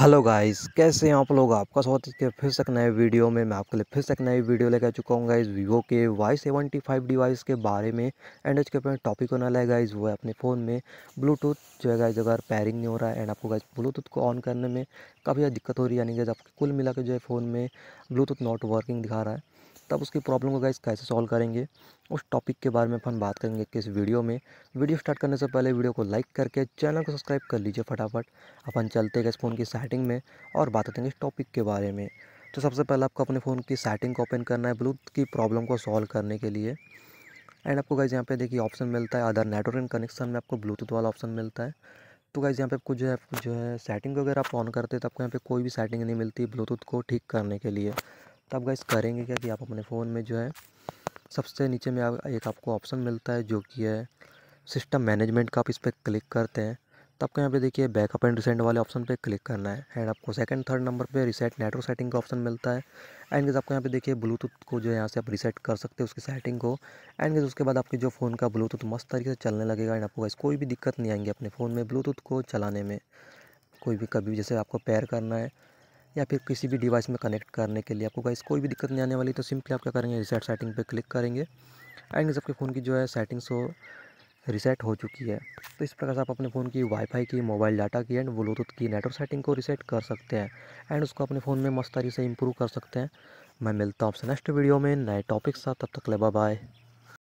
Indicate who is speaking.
Speaker 1: hello guys कैसे हैं आप लोग आपका स्वागत है फिर से एक नए वीडियो में मैं आपके लिए फिर से एक नए वीडियो लेकर चुका हूँ गाइस वीवो के वाई सेवेंटी फाइव डिवाइस के बारे में एंड आज के अपने टॉपिक होना लगा गाइस वो है अपने फ़ोन में ब्लूटूथ जो है गाइस अगर पैरिंग नहीं हो रहा है एंड आपको गाइस ब्लूटूथ को ऑन करने में काफ़ी ज़्यादा दिक्कत हो रही है यानी गाइज आपको कुल मिला जो है फ़ोन में ब्लूटूथ नॉट वर्किंग दिखा रहा है तब उसकी प्रॉब्लम को गाइस कैसे सॉल्व करेंगे उस टॉपिक के बारे में अपन बात करेंगे किस वीडियो में वीडियो स्टार्ट करने से पहले वीडियो को लाइक करके चैनल को सब्सक्राइब कर लीजिए फटाफट अपन चलते गए इस फ़ोन की सेटिंग में और बात करेंगे इस टॉपिक के बारे में तो सबसे पहले आपको अपने फ़ोन की सेटिंग को ओपन करना है ब्लूथ की प्रॉब्लम को सॉल्व करने के लिए एंड आपको गाइज यहाँ पे देखिए ऑप्शन मिलता है अदर नेटवर्क एंड कनेक्शन में आपको ब्लूटूथ वाला ऑप्शन मिलता है तो गाइज यहाँ पे आपको जो है जो है सेटिंग वगैरह आप ऑन करते हैं तो आपको यहाँ पे कोई भी सेटिंग नहीं मिलती ब्लूटूथ को ठीक करने के लिए तब तो गाइस करेंगे क्या कि आप अपने फ़ोन में जो है सबसे नीचे में आप एक आपको ऑप्शन मिलता है जो कि है सिस्टम मैनेजमेंट का आप इस पर क्लिक करते हैं तब के यहाँ पे देखिए बैकअप एंड रिसेंट वाले ऑप्शन पे क्लिक करना है एंड आपको सेकंड थर्ड नंबर पे रिसेट नेटवर्क सेटिंग का ऑप्शन मिलता है एंड गेज आपको यहाँ पे देखिए ब्लूटूथ को जो है यहाँ से आप रिसेट कर सकते हो उसकी सेटिंग को एंड गेज उसके बाद आपके जो फ़ोन का ब्लूटूथ मस्त तरीके से चलने लगेगा एंड आपको वैसे कोई भी दिक्कत नहीं आएंगी अपने फ़ोन में ब्लूटूथ को चलाने में कोई भी कभी जैसे आपको पैर करना है या फिर किसी भी डिवाइस में कनेक्ट करने के लिए आपको गाइस कोई भी दिक्कत नहीं आने वाली तो सिंपली आप क्या करेंगे रिसेट सेटिंग पे क्लिक करेंगे एंड आपके फ़ोन की जो है सेटिंग्स हो रिसेट हो चुकी है तो इस प्रकार से आप अपने फ़ोन की वाईफाई की मोबाइल डाटा की एंड ब्लूटूथ की नेटवर्क सेटिंग को रिसेट कर सकते हैं एंड उसको अपने फ़ोन में मस्त तरीके से इंप्रूव कर सकते हैं मैं मिलता हूँ आपसे नेक्स्ट वीडियो में नए टॉपिक साथ तब तक ले बाय